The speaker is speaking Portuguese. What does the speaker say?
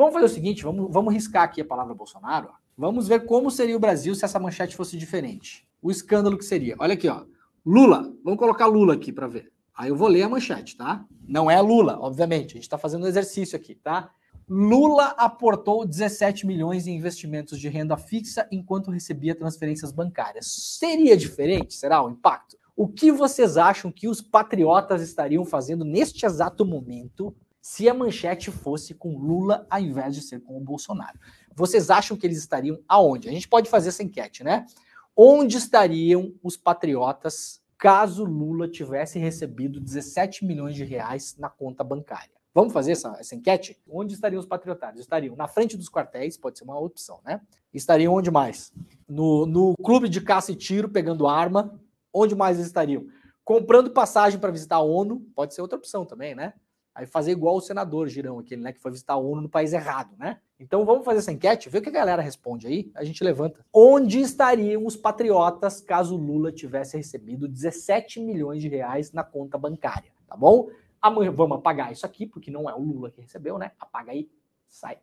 Vamos fazer o seguinte, vamos, vamos riscar aqui a palavra Bolsonaro. Vamos ver como seria o Brasil se essa manchete fosse diferente. O escândalo que seria. Olha aqui, ó. Lula. Vamos colocar Lula aqui para ver. Aí eu vou ler a manchete, tá? Não é Lula, obviamente. A gente está fazendo um exercício aqui, tá? Lula aportou 17 milhões em investimentos de renda fixa enquanto recebia transferências bancárias. Seria diferente? Será o impacto? O que vocês acham que os patriotas estariam fazendo neste exato momento se a manchete fosse com Lula ao invés de ser com o Bolsonaro. Vocês acham que eles estariam aonde? A gente pode fazer essa enquete, né? Onde estariam os patriotas caso Lula tivesse recebido 17 milhões de reais na conta bancária? Vamos fazer essa, essa enquete? Onde estariam os patriotários? Estariam na frente dos quartéis, pode ser uma opção, né? Estariam onde mais? No, no clube de caça e tiro, pegando arma. Onde mais eles estariam? Comprando passagem para visitar a ONU, pode ser outra opção também, né? Aí fazer igual o senador Girão, aquele, né, que foi visitar a ONU no país errado, né? Então vamos fazer essa enquete, ver o que a galera responde aí, a gente levanta. Onde estariam os patriotas caso Lula tivesse recebido 17 milhões de reais na conta bancária, tá bom? Amanhã vamos apagar isso aqui, porque não é o Lula que recebeu, né? Apaga aí, sai.